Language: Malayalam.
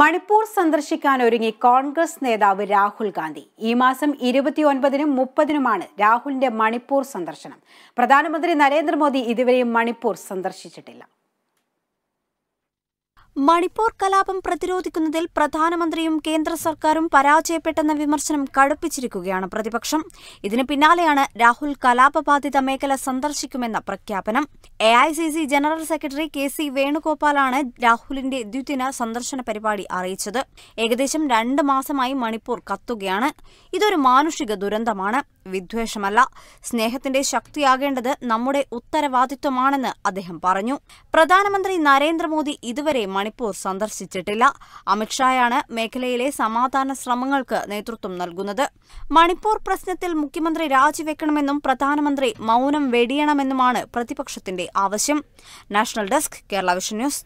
മണിപ്പൂർ സന്ദർശിക്കാൻ ഒരുങ്ങി കോൺഗ്രസ് നേതാവ് രാഹുൽ ഗാന്ധി ഈ മാസം ഇരുപത്തിയൊൻപതിനും മുപ്പതിനുമാണ് രാഹുലിന്റെ മണിപ്പൂർ സന്ദർശനം പ്രധാനമന്ത്രി നരേന്ദ്രമോദി ഇതുവരെയും മണിപ്പൂർ സന്ദർശിച്ചിട്ടില്ല മണിപ്പൂർ കലാപം പ്രതിരോധിക്കുന്നതിൽ പ്രധാനമന്ത്രിയും കേന്ദ്ര സർക്കാരും പരാജയപ്പെട്ടെന്ന വിമർശനം കടുപ്പിച്ചിരിക്കുകയാണ് പ്രതിപക്ഷം ഇതിന് പിന്നാലെയാണ് രാഹുൽ കലാപബാധിത മേഖല സന്ദർശിക്കുമെന്ന പ്രഖ്യാപനം A general secretary K C വേണുഗോപാലാണ് രാഹുലിന്റെ ദ്വിദിന സന്ദർശന പരിപാടി അറിയിച്ചത് ഏകദേശം രണ്ട് മാസമായി മണിപ്പൂർ കത്തുകയാണ് ഇതൊരു മാനുഷിക ദുരന്തമാണ് വിദ്വേഷമല്ല സ്നേഹത്തിന്റെ ശക്തിയാകേണ്ടത് നമ്മുടെ ഉത്തരവാദിത്വമാണെന്ന് അദ്ദേഹം പറഞ്ഞു പ്രധാനമന്ത്രി നരേന്ദ്രമോദി ഇതുവരെ മണിപ്പൂർ സന്ദർശിച്ചിട്ടില്ല അമിത്ഷായാണ് മേഖലയിലെ സമാധാന ശ്രമങ്ങൾക്ക് നേതൃത്വം നൽകുന്നത് മണിപ്പൂർ പ്രശ്നത്തിൽ മുഖ്യമന്ത്രി രാജിവെക്കണമെന്നും പ്രധാനമന്ത്രി മൌനം വെടിയണമെന്നുമാണ് പ്രതിപക്ഷത്തിന്റെ ആവശ്യം national desk Kerala vision news